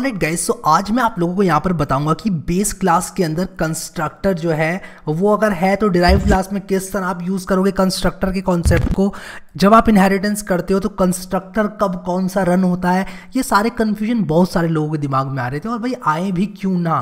Right guys so आज मैं आप लोगों को यहाँ पर बताऊंगा कि बेस क्लास के अंदर कंस्ट्रक्टर जो है वो अगर है तो डिराइव क्लास में किस तरह आप यूज़ करोगे कंस्ट्रक्टर के कॉन्सेप्ट को जब आप इनहेरिटेंस करते हो तो कंस्ट्रक्टर कब कौन सा रन होता है ये सारे कन्फ्यूजन बहुत सारे लोगों के दिमाग में आ रहे थे और भाई आए भी क्यों ना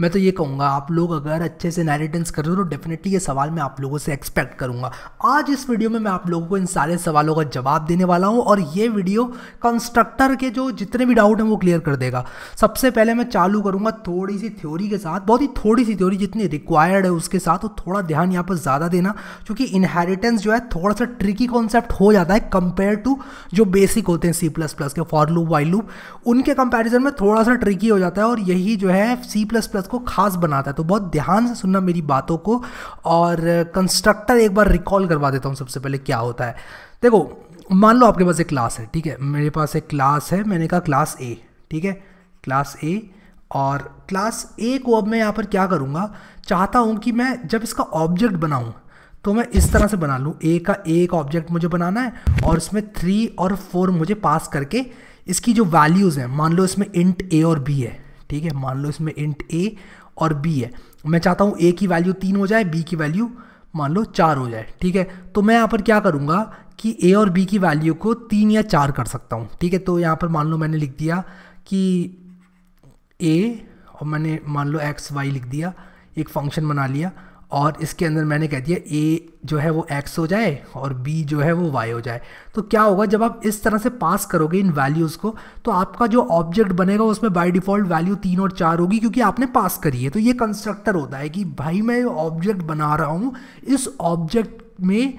मैं तो ये कहूँगा आप लोग अगर अच्छे से इनहेरिटेंस कर रहे हो तो डेफिनेटली ये सवाल मैं आप लोगों से एक्सपेक्ट करूँगा आज इस वीडियो में मैं आप लोगों को इन सारे सवालों का जवाब देने वाला हूँ और ये वीडियो कंस्ट्रक्टर के जो जितने भी डाउट हैं वो क्लियर कर देगा सबसे पहले मैं चालू करूँगा थोड़ी सी थ्योरी के साथ बहुत ही थोड़ी सी थ्योरी जितनी रिक्वायर्ड है उसके साथ तो थोड़ा ध्यान यहाँ पर ज़्यादा देना क्योंकि इनहेरिटेंस जो है थोड़ा सा ट्रिकी कॉन्सेप्ट हो जाता है कंपेयर टू जो बेसिक होते हैं सी प्लस प्लस के फॉर लूप वाई लूप उनके कंपैरिजन में थोड़ा सा ट्रिकी हो जाता है और यही जो है सी प्लस प्लस को खास बनाता है तो बहुत ध्यान से सुनना मेरी बातों को और कंस्ट्रक्टर एक बार रिकॉल करवा देता हूँ सबसे पहले क्या होता है देखो मान लो आपके पास एक क्लास है ठीक है मेरे पास एक क्लास है मैंने कहा क्लास ए ठीक है क्लास ए और क्लास ए को अब मैं यहाँ पर क्या करूँगा चाहता हूँ कि मैं जब इसका ऑब्जेक्ट बनाऊँ तो मैं इस तरह से बना लूँ ए का एक ऑब्जेक्ट मुझे बनाना है और इसमें थ्री और फोर मुझे पास करके इसकी जो वैल्यूज़ हैं मान लो इसमें इंट ए और बी है ठीक है मान लो इसमें इंट ए और बी है मैं चाहता हूँ ए की वैल्यू तीन हो जाए बी की वैल्यू मान लो चार हो जाए ठीक है तो मैं यहाँ पर क्या करूँगा कि ए और बी की वैल्यू को तीन या चार कर सकता हूँ ठीक है तो यहाँ पर मान लो मैंने लिख दिया कि ए और मैंने मान लो एक्स वाई लिख दिया एक फंक्शन बना लिया और इसके अंदर मैंने कह दिया ए जो है वो एक्स हो जाए और बी जो है वो वाई हो जाए तो क्या होगा जब आप इस तरह से पास करोगे इन वैल्यूज़ को तो आपका जो ऑब्जेक्ट बनेगा उसमें बाय डिफ़ॉल्ट वैल्यू तीन और चार होगी क्योंकि आपने पास करी है तो ये कंस्ट्रक्टर होता है कि भाई मैं ऑब्जेक्ट बना रहा हूँ इस ऑब्जेक्ट में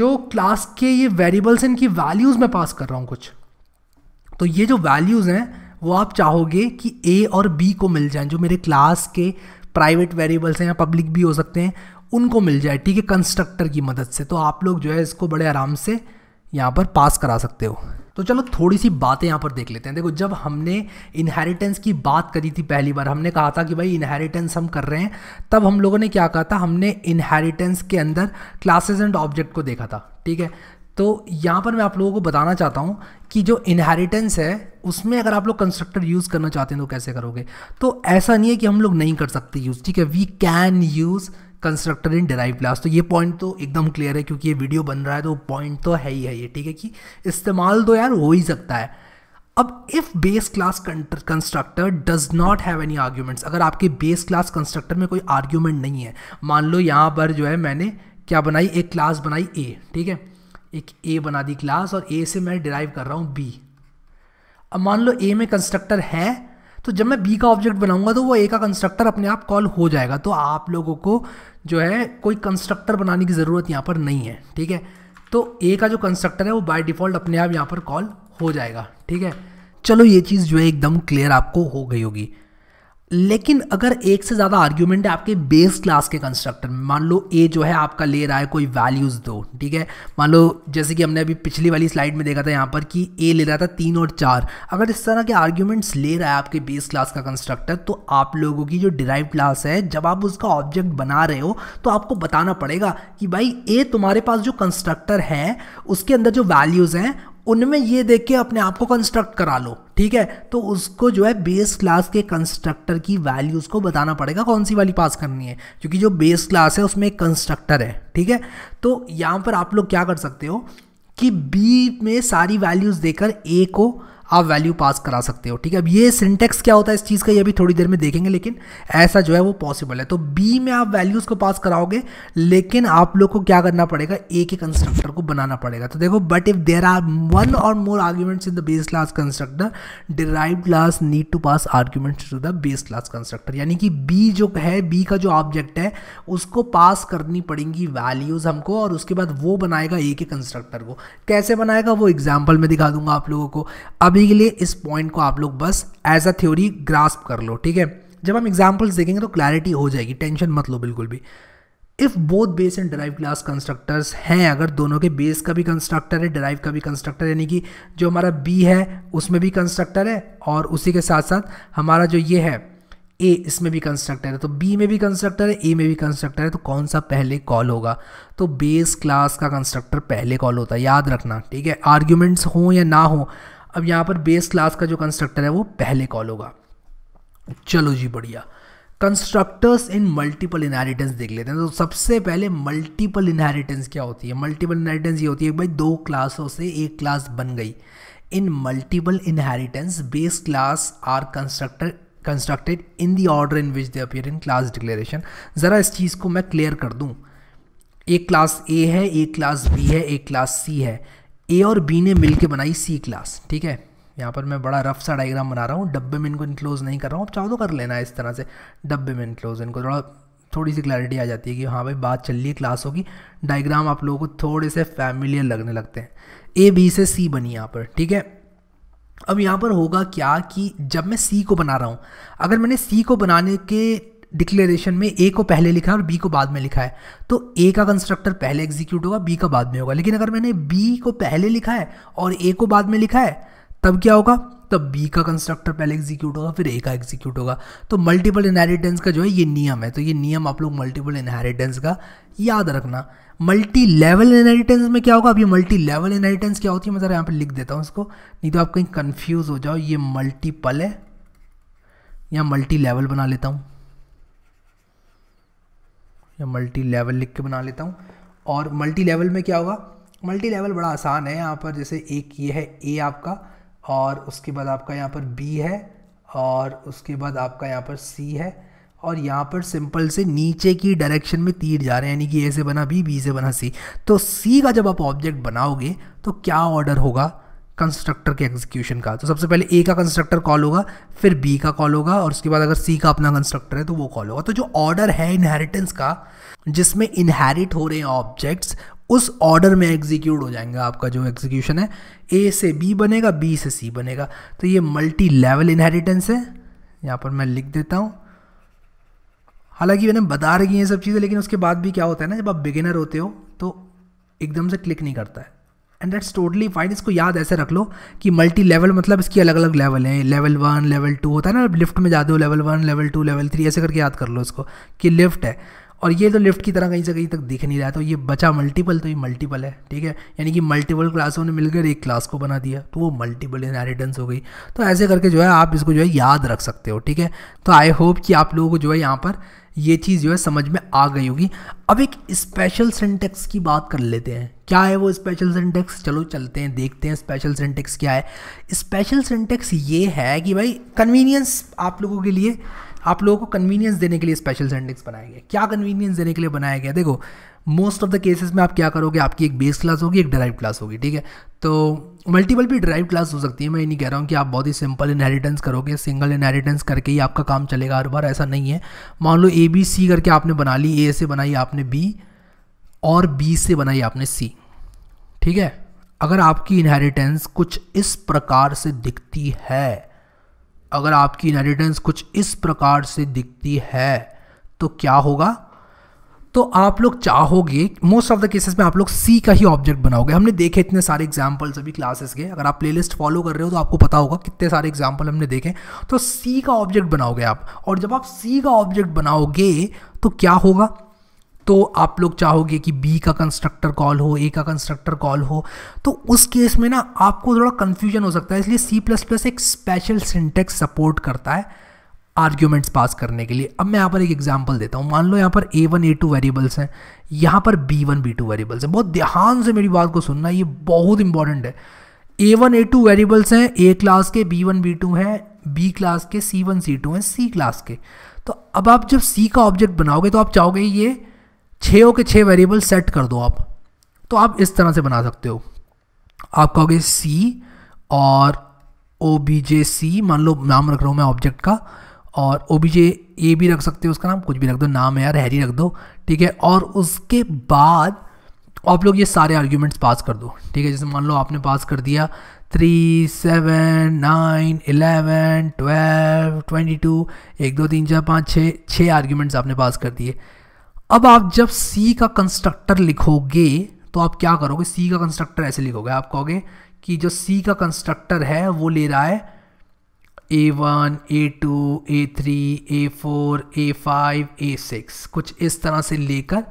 जो क्लास के ये वेरिएबल्स हैं इनकी वैल्यूज़ में पास कर रहा हूँ कुछ तो ये जो वैल्यूज़ हैं वो आप चाहोगे कि ए और बी को मिल जाएं जो मेरे क्लास के प्राइवेट वेरिएबल्स हैं या पब्लिक भी हो सकते हैं उनको मिल जाए ठीक है कंस्ट्रक्टर की मदद से तो आप लोग जो है इसको बड़े आराम से यहाँ पर पास करा सकते हो तो चलो थोड़ी सी बातें यहाँ पर देख लेते हैं देखो जब हमने इनहेरिटेंस की बात करी थी पहली बार हमने कहा था कि भाई इनहेरिटेंस हम कर रहे हैं तब हम लोगों ने क्या कहा था हमने इनहेरिटेंस के अंदर क्लासेस एंड ऑब्जेक्ट को देखा था ठीक है तो यहाँ पर मैं आप लोगों को बताना चाहता हूँ कि जो इनहेरिटेंस है उसमें अगर आप लोग कंस्ट्रक्टर यूज़ करना चाहते हैं तो कैसे करोगे तो ऐसा नहीं है कि हम लोग नहीं कर सकते यूज़ ठीक है we can use constructor in derived class तो ये पॉइंट तो एकदम क्लियर है क्योंकि ये वीडियो बन रहा है तो पॉइंट तो है ही है ये ठीक है कि इस्तेमाल तो यार हो ही सकता है अब if base class constructor does not have any arguments अगर आपके बेस क्लास कंस्ट्रक्टर में कोई आर्ग्यूमेंट नहीं है मान लो यहाँ पर जो है मैंने क्या बनाई एक क्लास बनाई ए ठीक है एक ए बना दी क्लास और ए से मैं डिराइव कर रहा हूँ बी अब मान लो ए में कंस्ट्रक्टर है तो जब मैं बी का ऑब्जेक्ट बनाऊंगा तो वो ए का कंस्ट्रक्टर अपने आप कॉल हो जाएगा तो आप लोगों को जो है कोई कंस्ट्रक्टर बनाने की ज़रूरत यहाँ पर नहीं है ठीक है तो ए का जो कंस्ट्रक्टर है वो बाय डिफ़ॉल्ट अपने आप यहाँ पर कॉल हो जाएगा ठीक है चलो ये चीज़ जो है एकदम क्लियर आपको हो गई होगी लेकिन अगर एक से ज़्यादा आर्ग्यूमेंट है आपके बेस क्लास के कंस्ट्रक्टर में मान लो ए जो है आपका ले रहा है कोई वैल्यूज़ दो ठीक है मान लो जैसे कि हमने अभी पिछली वाली स्लाइड में देखा था यहाँ पर कि ए ले रहा था तीन और चार अगर इस तरह के आर्ग्यूमेंट्स ले रहा है आपके बेस क्लास का कंस्ट्रक्टर तो आप लोगों की जो डिराइव क्लास है जब आप उसका ऑब्जेक्ट बना रहे हो तो आपको बताना पड़ेगा कि भाई ए तुम्हारे पास जो कंस्ट्रक्टर है उसके अंदर जो वैल्यूज़ हैं उनमें ये देख के अपने आप को कंस्ट्रक्ट करा लो ठीक है तो उसको जो है बेस क्लास के कंस्ट्रक्टर की वैल्यूज को बताना पड़ेगा कौन सी वाली पास करनी है क्योंकि जो बेस क्लास है उसमें एक कंस्ट्रक्टर है ठीक है तो यहाँ पर आप लोग क्या कर सकते हो कि बी में सारी वैल्यूज़ देकर ए को आप वैल्यू पास करा सकते हो ठीक है अब ये सिंटेक्स क्या होता है इस चीज़ का ये भी थोड़ी देर में देखेंगे लेकिन ऐसा जो है वो पॉसिबल है तो बी में आप वैल्यूज़ को पास कराओगे लेकिन आप लोग को क्या करना पड़ेगा ए के कंस्ट्रक्टर को बनाना पड़ेगा तो देखो but if there are one or more arguments in the base class constructor derived class need to pass arguments to the base class constructor यानी कि बी जो है बी का जो ऑब्जेक्ट है उसको पास करनी पड़ेंगी वैल्यूज़ हमको और उसके बाद वो बनाएगा ए के कंस्ट्रक्टर को कैसे बनाएगा वो एग्जाम्पल में दिखा दूंगा आप लोगों को अब अभी के लिए इस पॉइंट को आप लोग बस एज अ थ्योरी ग्रास्प कर लो ठीक है जब हम एग्जाम्पल्स देखेंगे तो क्लैरिटी हो जाएगी टेंशन मत लो बिल्कुल भी if both base and derived class constructors हैं अगर दोनों के बेस का भी कंस्ट्रक्टर है डराइव का भी कंस्ट्रक्टर यानी कि जो हमारा बी है उसमें भी कंस्ट्रक्टर है और उसी के साथ साथ हमारा जो ये है ए इसमें भी कंस्ट्रक्टर है तो बी में भी कंस्ट्रक्टर है ए में भी कंस्ट्रक्टर है तो कौन सा पहले कॉल होगा तो बेस क्लास का कंस्ट्रक्टर पहले कॉल होता है याद रखना ठीक है आर्ग्यूमेंट्स हों या ना हो अब यहाँ पर बेस क्लास का जो कंस्ट्रक्टर है वो पहले कॉल होगा चलो जी बढ़िया कंस्ट्रक्टर्स इन मल्टीपल इनहेरिटेंस देख लेते हैं तो सबसे पहले मल्टीपल इनहेरिटेंस क्या होती है मल्टीपल इनहेरिटेंस ये होती है भाई दो क्लासों से एक क्लास बन गई in multiple inheritance base class are constructor constructed in the order in which they appear in class declaration ज़रा इस चीज़ को मैं क्लियर कर दूँ एक क्लास ए है एक क्लास बी है एक क्लास सी है ए और बी ने मिल के बनाई सी क्लास ठीक है यहाँ पर मैं बड़ा रफ सा डायग्राम बना रहा हूँ डब्बे में इनको इनक्लोज नहीं कर रहा हूँ अब चाहो तो कर लेना इस तरह से डब्बे में इनक्लोज इनको थोड़ा थोड़ी सी क्लैरिटी आ जाती है कि हाँ भाई बात चल रही है क्लास होगी डायग्राम आप लोगों को थोड़े से फैमिलियर लगने लगते हैं ए बी से सी बनी यहाँ पर ठीक है अब यहाँ पर होगा क्या कि जब मैं सी को बना रहा हूँ अगर मैंने सी को बनाने के डिक्लेरेशन में ए को पहले लिखा है और बी को बाद में लिखा है तो ए का कंस्ट्रक्टर पहले एग्जीक्यूट होगा बी का बाद में होगा लेकिन अगर मैंने बी को पहले लिखा है और ए को बाद में लिखा है तब क्या होगा तब बी का कंस्ट्रक्टर पहले एग्जीक्यूट होगा फिर ए का एग्जीक्यूट होगा तो मल्टीपल इनहेरिटेंस का जो है ये नियम है तो ये नियम आप लोग मल्टीपल इनहेरिटेंस का याद रखना मल्टी लेवल इनहेरिटेंस में क्या होगा अब ये मल्टी लेवल इनहेरिटेंस क्या होती है मैं ज़रा यहाँ पर लिख देता हूँ इसको नहीं तो आप कहीं कन्फ्यूज़ हो जाओ ये मल्टीपल है या मल्टी लेवल बना लेता हूँ या मल्टी लेवल लिख के बना लेता हूँ और मल्टी लेवल में क्या होगा मल्टी लेवल बड़ा आसान है यहाँ पर जैसे एक ये है ए आपका और उसके बाद आपका यहाँ पर बी है और उसके बाद आपका यहाँ पर सी है और यहाँ पर सिंपल से नीचे की डायरेक्शन में तीर जा रहे हैं यानी कि ए से बना बी बी से बना सी तो सी का जब आप ऑब्जेक्ट बनाओगे तो क्या ऑर्डर होगा कंस्ट्रक्टर के एग्जीक्यूशन का तो सबसे पहले ए का कंस्ट्रक्टर कॉल होगा फिर बी का कॉल होगा और उसके बाद अगर सी का अपना कंस्ट्रक्टर है तो वो कॉल होगा तो जो ऑर्डर है इनहेरिटेंस का जिसमें इनहेरिट हो रहे हैं ऑब्जेक्ट्स उस ऑर्डर में एग्जीक्यूट हो जाएंगे आपका जो एग्जीक्यूशन है ए से बी बनेगा बी से सी बनेगा तो ये मल्टी लेवल इनहेरिटेंस है यहाँ पर मैं लिख देता हूँ हालांकि मैंने बता रही हैं ये सब चीज़ें लेकिन उसके बाद भी क्या होता है ना जब आप बिगिनर होते हो तो एकदम से क्लिक नहीं करता है एंड दैट्स टोटली फाइन इसको याद ऐसे रख लो कि मल्टी लेवल मतलब इसकी अलग अलग लेवल हैं लेवल वन लेवल टू होता है ना लिफ्ट में जाते हो level one level two level three ऐसे करके याद कर लो इसको कि लिफ्ट है और ये तो लेफ्ट की तरह कहीं से कहीं तक दिख नहीं रहा तो ये बचा मल्टीपल तो ये मल्टीपल है ठीक है यानी कि मल्टीपल क्लासों ने मिलकर एक क्लास को बना दिया तो वो मल्टीपल इनहेरिटेंस हो गई तो ऐसे करके जो है आप इसको जो है याद रख सकते हो ठीक है तो आई होप कि आप लोगों को जो है यहाँ पर ये चीज़ जो है समझ में आ गई होगी अब एक स्पेशल सेंटेक्स की बात कर लेते हैं क्या है वो स्पेशल सेंटेक्स चलो चलते हैं देखते हैं स्पेशल सेंटेक्स क्या है स्पेशल सिंटेक्स ये है कि भाई कन्वीनियंस आप लोगों के लिए आप लोगों को कन्वीनियंस देने के लिए स्पेशल सेंडिक्स बनाए गए क्या कन्वीनियंस देने के लिए बनाया गया देखो मोस्ट ऑफ द केसेस में आप क्या करोगे आपकी एक बेस क्लास होगी एक डराइव क्लास होगी ठीक है तो मल्टीपल भी ड्राइव क्लास हो सकती है मैं ये नहीं कह रहा हूँ कि आप बहुत ही सिंपल इनहेरिटेंस करोगे सिंगल इनहेरिटेंस करके ही आपका काम चलेगा हर बार ऐसा नहीं है मान लो ए बी सी करके आपने बना ली ए से बनाई आपने बी और बी से बनाई आपने सी ठीक है अगर आपकी इनहेरिटेंस कुछ इस प्रकार से दिखती है अगर आपकी इनहेरिटेंस कुछ इस प्रकार से दिखती है तो क्या होगा तो आप लोग चाहोगे मोस्ट ऑफ द केसेस में आप लोग सी का ही ऑब्जेक्ट बनाओगे हमने देखे इतने सारे एग्जाम्पल्स अभी क्लासेस के अगर आप प्लेलिस्ट फॉलो कर रहे हो तो आपको पता होगा कितने सारे एग्जाम्पल हमने देखे तो सी का ऑब्जेक्ट बनाओगे आप और जब आप सी का ऑब्जेक्ट बनाओगे तो क्या होगा तो आप लोग चाहोगे कि बी का कंस्ट्रक्टर कॉल हो ए का कंस्ट्रक्टर कॉल हो तो उस केस में ना आपको थोड़ा कन्फ्यूजन हो सकता है इसलिए सी प्लस प्लस एक स्पेशल सिंटेक्स सपोर्ट करता है आर्ग्यूमेंट्स पास करने के लिए अब मैं यहाँ पर एक एग्जाम्पल देता हूँ मान लो यहाँ पर A one A two variables हैं यहाँ पर B one B two variables हैं बहुत ध्यान से मेरी बात को सुनना ये बहुत इंपॉर्टेंट है A one A two variables हैं ए क्लास के बी वन बी टू हैं बी क्लास के सी वन सी टू हैं सी क्लास के तो अब आप जब सी का ऑब्जेक्ट बनाओगे तो आप चाहोगे ये छः के छः वेरिएबल सेट कर दो आप तो आप इस तरह से बना सकते हो आप कहोगे सी और ओ बी जे सी मान लो नाम रख रहा हूँ मैं ऑब्जेक्ट का और ओ बी जे ए भी रख सकते हो उसका नाम कुछ भी रख दो नाम है यार हैरी रख दो ठीक है और उसके बाद आप लोग ये सारे आर्ग्यूमेंट्स पास कर दो ठीक है जैसे मान लो आपने पास कर दिया three seven nine eleven twelve twenty two एक दो तीन चार पाँच छः छः आर्ग्यूमेंट्स आपने पास कर दिए अब आप जब सी का कंस्ट्रक्टर लिखोगे तो आप क्या करोगे सी का कंस्ट्रक्टर ऐसे लिखोगे आप कहोगे कि जो सी का कंस्ट्रक्टर है वो ले रहा है A one A two A three A four A five A six कुछ इस तरह से लेकर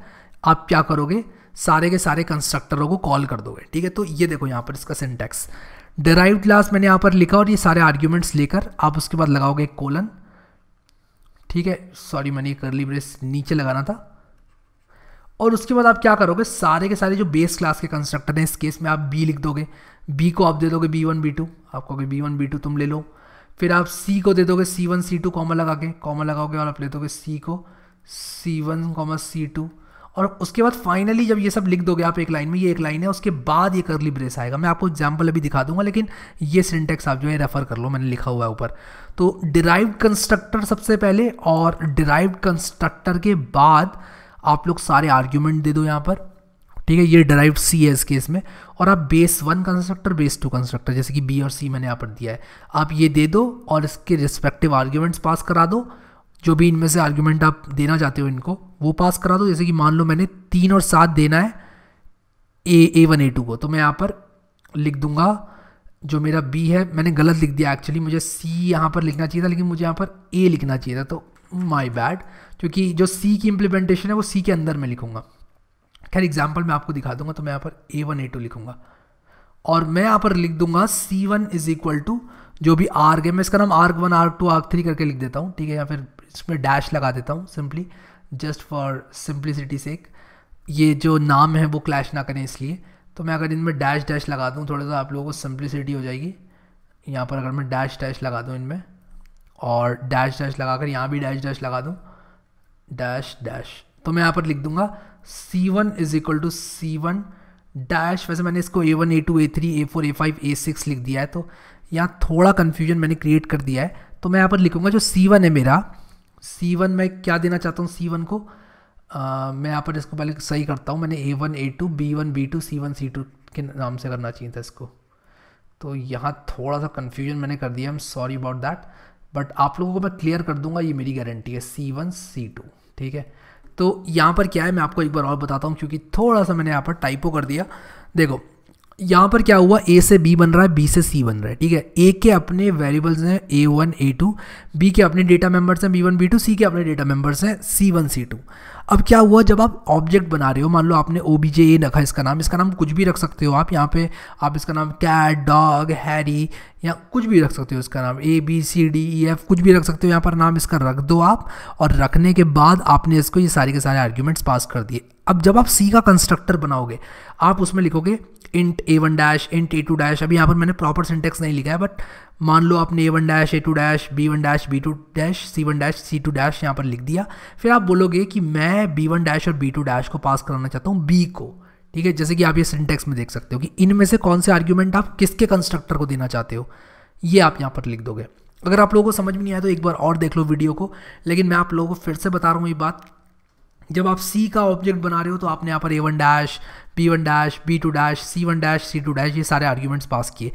आप क्या करोगे सारे के सारे कंस्ट्रक्टरों को कॉल कर दोगे ठीक है तो ये देखो यहाँ पर इसका सिंटेक्स डेराइव क्लास मैंने यहाँ पर लिखा और ये सारे आर्ग्यूमेंट्स लेकर आप उसके बाद लगाओगे कोलन ठीक है सॉरी मैंने ये ली ब्रेस नीचे लगाना था और उसके बाद आप क्या करोगे सारे के सारे जो बेस क्लास के कंस्ट्रक्टर हैं इस केस में आप बी लिख दोगे बी को आप दे दोगे बी वन बी टू आप कहोगे बी वन बी टू तुम ले लो फिर आप सी को दे दोगे C one C two comma लगा के कॉमा लगाओगे और आप ले दोगे सी को C one comma C two और उसके बाद फाइनली जब ये सब लिख दोगे आप एक लाइन में ये एक लाइन है उसके बाद ये करली ब्रेस आएगा मैं आपको एग्जाम्पल अभी दिखा दूंगा लेकिन ये सिंटेक्स आप जो है रेफर कर लो मैंने लिखा हुआ है ऊपर तो डिराइव्ड कंस्ट्रक्टर सबसे पहले और डिराइव्ड कंस्ट्रक्टर के बाद आप लोग सारे आर्ग्यूमेंट दे दो यहाँ पर ठीक है ये डराइव सी है इस केस में और आप base one constructor base two constructor जैसे कि बी और सी मैंने यहाँ पर दिया है आप ये दे दो और इसके रिस्पेक्टिव आर्ग्यूमेंट्स पास करा दो जो भी इनमें से आर्ग्यूमेंट आप देना चाहते हो इनको वो पास करा दो जैसे कि मान लो मैंने तीन और सात देना है ए ए वन ए टू को तो मैं यहाँ पर लिख दूंगा जो मेरा बी है मैंने गलत लिख दिया एक्चुअली मुझे सी यहाँ पर लिखना चाहिए था लेकिन मुझे यहाँ पर ए लिखना चाहिए था तो माई बैड क्योंकि जो सी की इम्प्लीमेंटेशन है वो सी के अंदर मैं लिखूंगा खैर एग्जाम्पल मैं आपको दिखा दूंगा तो मैं यहाँ पर ए वन ए टू लिखूंगा और मैं यहाँ पर लिख दूंगा C one is equal to जो भी आर्ग है मैं इसका नाम arg one arg two arg three करके लिख देता हूँ ठीक है या फिर इसमें डैश लगा देता हूँ simply just for simplicity sake ये जो नाम है वो क्लैश ना करें इसलिए तो मैं अगर इनमें डैश डैश लगा दूँ थोड़ा सा आप लोगों को सिंप्लिसिटी हो जाएगी यहाँ पर अगर मैं डैश डैश लगा दूँ इनमें और डैश डैश लगाकर यहाँ भी डैश डैश लगा दूँ डैश डैश तो मैं यहाँ पर लिख दूंगा C1 one is equal to C one dash वैसे मैंने इसको A1, A2, A3, A4, A5, A6 लिख दिया है तो यहाँ थोड़ा कन्फ्यूजन मैंने क्रिएट कर दिया है तो मैं यहाँ पर लिखूँगा जो C1 है मेरा C1 मैं क्या देना चाहता हूँ C1 को आ, मैं यहाँ पर इसको पहले सही करता हूँ मैंने A1, A2, B1, B2, C1, C2 के नाम से करना चाहिए था इसको तो यहाँ थोड़ा सा कन्फ्यूजन मैंने कर दिया I am sorry about that but आप लोगों को मैं क्लियर कर दूंगा ये मेरी गारंटी है सी वन सी टू ठीक है तो यहाँ पर क्या है मैं आपको एक बार और बताता हूँ क्योंकि थोड़ा सा मैंने यहाँ पर टाइपो कर दिया देखो यहाँ पर क्या हुआ ए से बी बन रहा है बी से सी बन रहा है ठीक है ए के अपने वेरिएबल्स हैं A one A two B के अपने डेटा मेंबर्स हैं B one B two C के अपने डेटा मेंबर्स हैं सी वन सी टू अब क्या हुआ जब आप ऑब्जेक्ट बना रहे हो मान लो आपने ओ बी जे ए रखा इसका नाम इसका नाम कुछ भी रख सकते हो आप यहाँ पे आप इसका नाम कैट डॉग हैरी या कुछ भी रख सकते हो इसका नाम A B C D E F कुछ भी रख सकते हो यहाँ पर नाम इसका रख दो आप और रखने के बाद आपने इसको ये सारे के सारे आर्ग्यूमेंट्स पास कर दिए अब जब आप सी का कंस्ट्रक्टर बनाओगे आप उसमें लिखोगे int A one dash int A two dash अभी यहाँ पर मैंने प्रॉपर सिंटेक्स नहीं लिखा है बट मान लो आपने A one dash A two dash B one dash B two dash C one dash C two dash यहाँ पर लिख दिया फिर आप बोलोगे कि मैं बी वन डैश और बी टू डैश को पास कराना चाहता हूँ बी को ठीक है जैसे कि आप ये सिंटेक्स में देख सकते हो कि इनमें से कौन से आर्ग्यूमेंट आप किसके कंस्ट्रक्टर को देना चाहते हो ये आप यहाँ पर लिख दोगे अगर आप लोगों को समझ में नहीं आया तो एक बार और देख लो वीडियो को लेकिन मैं आप लोगों को फिर से बता रहा हूँ ये बात जब आप सी का ऑब्जेक्ट बना रहे हो तो आपने यहाँ पर A one dash B one dash B two dash C one dash C two dash ये सारे आर्ग्यूमेंट्स पास किए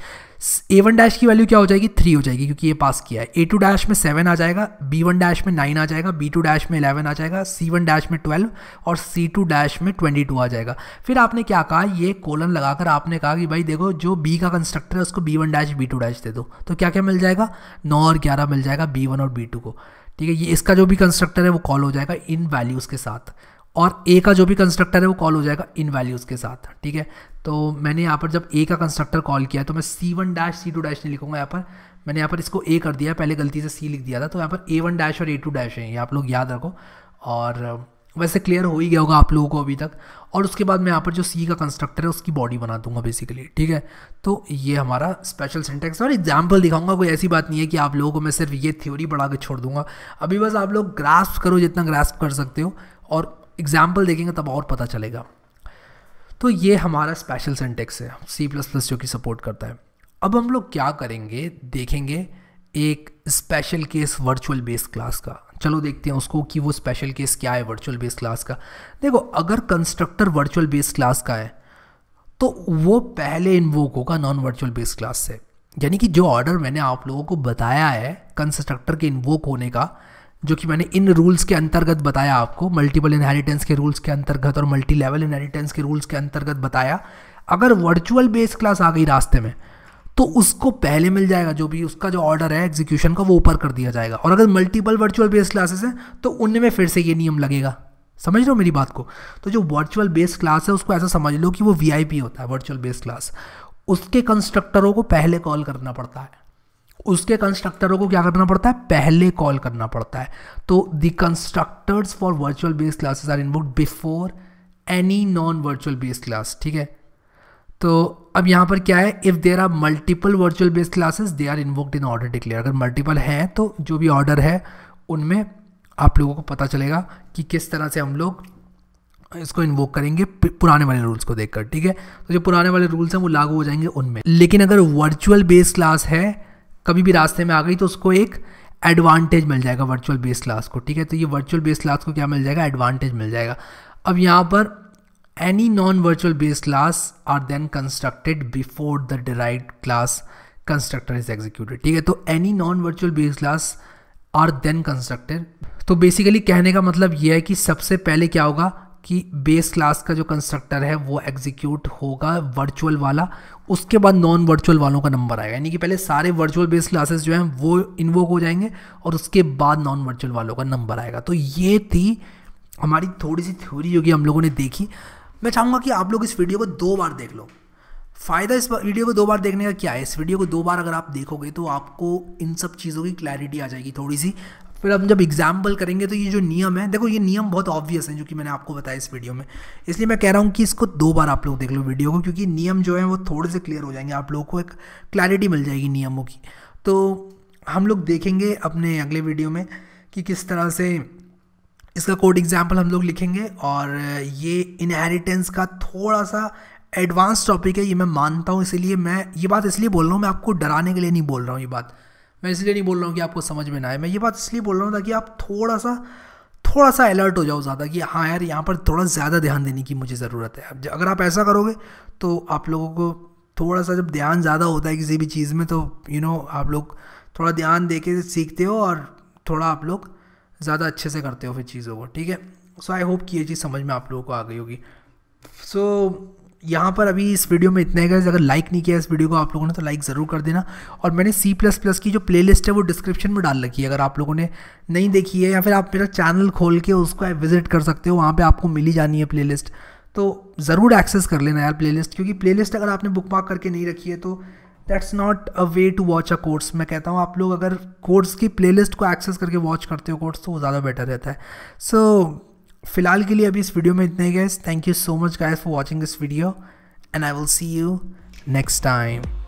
ए वन डैश की वैल्यू क्या हो जाएगी थ्री हो जाएगी क्योंकि ये पास किया है ए टू डैश में सेवन आ जाएगा बी वन डैश में नाइन आ जाएगा बी टू डैश में इलेवन आ जाएगा सी वन डैश में ट्वेल्व और सी टू डैश में ट्वेंटी टू आ जाएगा फिर आपने क्या कहा ये कोलन लगाकर आपने कहा कि भाई देखो जो बी का कंस्ट्रक्टर है उसको B one dash B two dash दे दो तो क्या क्या मिल जाएगा नौ और ग्यारह मिल जाएगा बी वन और बी टू को ठीक है ये इसका जो भी कंस्ट्रक्टर है वो कॉल हो जाएगा इन वैल्यूज़ के साथ और ए का जो भी कंस्ट्रक्टर है वो कॉल हो जाएगा इन वैल्यूज़ के साथ ठीक है तो मैंने यहाँ पर जब ए का कंस्ट्रक्टर कॉल किया तो मैं C one dash C two dash नहीं लिखूंगा यहाँ पर मैंने यहाँ पर इसको ए कर दिया पहले गलती से सी लिख दिया था तो यहाँ पर ए वन डैश और ए टू डैश है ये आप लोग याद रखो और वैसे क्लियर हो ही गया होगा आप लोगों को अभी तक और उसके बाद मैं यहाँ पर जो सी का कंस्ट्रक्टर है उसकी बॉडी बना दूंगा बेसिकली ठीक है तो ये हमारा स्पेशल सिंटेक्स और एग्जाम्पल दिखाऊंगा कोई ऐसी बात नहीं है कि आप लोगों को मैं सिर्फ ये थ्योरी बढ़ा के छोड़ दूंगा अभी बस आप लोग ग्रास्प करो जितना ग्रास्प कर सकते हो और एग्जाम्पल देखेंगे तब और पता चलेगा तो ये हमारा स्पेशल सेंटेक्स है सी प्लस प्लस जो कि सपोर्ट करता है अब हम लोग क्या करेंगे देखेंगे एक special case virtual base class का चलो देखते हैं उसको कि वो स्पेशल केस क्या है वर्चुअल बेस क्लास का देखो अगर कंस्ट्रक्टर वर्चुअल बेस क्लास का है तो वो पहले इन्वोक होगा नॉन वर्चुअल बेस क्लास से यानी कि जो ऑर्डर मैंने आप लोगों को बताया है कंस्ट्रक्टर के इन्वोक होने का जो कि मैंने इन रूल्स के अंतर्गत बताया आपको मल्टीपल इनहेरिटेंस के रूल्स के अंतर्गत और मल्टी लेवल इनहेरिटेंस के रूल्स के अंतर्गत बताया अगर वर्चुअल बेस क्लास आ गई रास्ते में तो उसको पहले मिल जाएगा जो भी उसका जो ऑर्डर है एग्जीक्यूशन का वो ऊपर कर दिया जाएगा और अगर मल्टीपल वर्चुअल बेस्ड क्लासेस हैं तो उनमें फिर से ये नियम लगेगा समझ लो मेरी बात को तो जो वर्चुअल बेस्ड क्लास है उसको ऐसा समझ लो कि वो वी होता है वर्चुअल बेस्ड क्लास उसके कंस्ट्रक्टरों को पहले कॉल करना पड़ता है उसके कंस्ट्रक्टरों को क्या करना पड़ता है पहले कॉल करना पड़ता है तो the constructors for virtual based classes are invoked before any non virtual based class ठीक है तो अब यहाँ पर क्या है if there are multiple virtual base classes they are invoked in order declare अगर मल्टीपल है तो जो भी ऑर्डर है उनमें आप लोगों को पता चलेगा कि किस तरह से हम लोग इसको इन्वोक करेंगे पुराने वाले रूल्स को देखकर ठीक है तो जो पुराने वाले रूल्स हैं वो लागू हो जाएंगे उनमें लेकिन अगर वर्चुअल बेस क्लास है कभी भी रास्ते में आ गई तो उसको एक एडवांटेज मिल जाएगा वर्चुअल बेस क्लास को ठीक है तो ये वर्चुअल बेस क्लास को क्या मिल जाएगा एडवांटेज मिल जाएगा अब यहाँ पर Any non-virtual based class are then constructed before the derived class constructor is executed. ठीक है तो any non-virtual based class are then constructed. तो बेसिकली कहने का मतलब यह है कि सबसे पहले क्या होगा कि बेस क्लास का जो कंस्ट्रक्टर है वो एग्जीक्यूट होगा वर्चुअल वाला उसके बाद नॉन वर्चुअल वालों का नंबर आएगा यानी कि पहले सारे वर्चुअल बेस क्लासेस जो हैं वो इन्वोक हो जाएंगे और उसके बाद नॉन वर्चुअल वालों का नंबर आएगा तो ये थी हमारी थोड़ी सी थ्योरी जो कि हम लोगों ने देखी मैं चाहूँगा कि आप लोग इस वीडियो को दो बार देख लो फ़ायदा इस वीडियो को दो बार देखने का क्या है इस वीडियो को दो बार अगर आप देखोगे तो आपको इन सब चीज़ों की क्लैरिटी आ जाएगी थोड़ी सी फिर हम जब एग्जाम्पल करेंगे तो ये जो नियम है देखो ये नियम बहुत ऑब्वियस है जो कि मैंने आपको बताया इस वीडियो में इसलिए मैं कह रहा हूँ कि इसको दो बार आप लोग देख लो वीडियो को क्योंकि नियम जो है वो थोड़े से क्लियर हो जाएंगे आप लोगों को एक क्लैरिटी मिल जाएगी नियमों की तो हम लोग देखेंगे अपने अगले वीडियो में कि किस तरह से इसका कोड एग्जाम्पल हम लोग लिखेंगे और ये इनहेरिटेंस का थोड़ा सा एडवांस टॉपिक है ये मैं मानता हूँ इसीलिए मैं ये बात इसलिए बोल रहा हूँ मैं आपको डराने के लिए नहीं बोल रहा हूँ ये बात मैं इसलिए नहीं बोल रहा हूँ कि आपको समझ में ना आए मैं ये बात इसलिए बोल रहा हूँ ताकि आप थोड़ा सा थोड़ा सा अलर्ट हो जाओ ज़्यादा कि हाँ यार यहाँ पर थोड़ा ज़्यादा ध्यान देने की मुझे ज़रूरत है अगर आप ऐसा करोगे तो आप लोगों को थोड़ा सा जब ध्यान ज़्यादा होता है किसी भी चीज़ में तो यू you नो know, आप लोग थोड़ा ध्यान दे के सीखते हो और थोड़ा आप लोग ज़्यादा अच्छे से करते हो फिर चीज़ों को ठीक है सो आई होप कि ये चीज़ समझ में आप लोगों को आ गई होगी सो so, यहाँ पर अभी इस वीडियो में इतना ही अगर लाइक नहीं किया इस वीडियो को आप लोगों ने तो लाइक ज़रूर कर देना और मैंने सी प्लस प्लस की जो प्लेलिस्ट है वो डिस्क्रिप्शन में डाल रखी है अगर आप लोगों ने नहीं देखी है या फिर आप मेरा चैनल खोल के उसको विजिट कर सकते हो वहाँ पर आपको मिली जानी है प्ले तो ज़रूर एक्सेस कर लेना यार प्ले क्योंकि प्ले अगर आपने बुक मार्क करके नहीं रखी है तो that's not a way to watch a course मैं कहता हूँ आप लोग अगर कोर्स की प्लेलिस्ट को एक्सेस करके वॉच करते हो कोर्स तो वो ज़्यादा बेटर रहता है सो so, फिलहाल के लिए अभी इस वीडियो में इतना ही thank you so much guys for watching this video and I will see you next time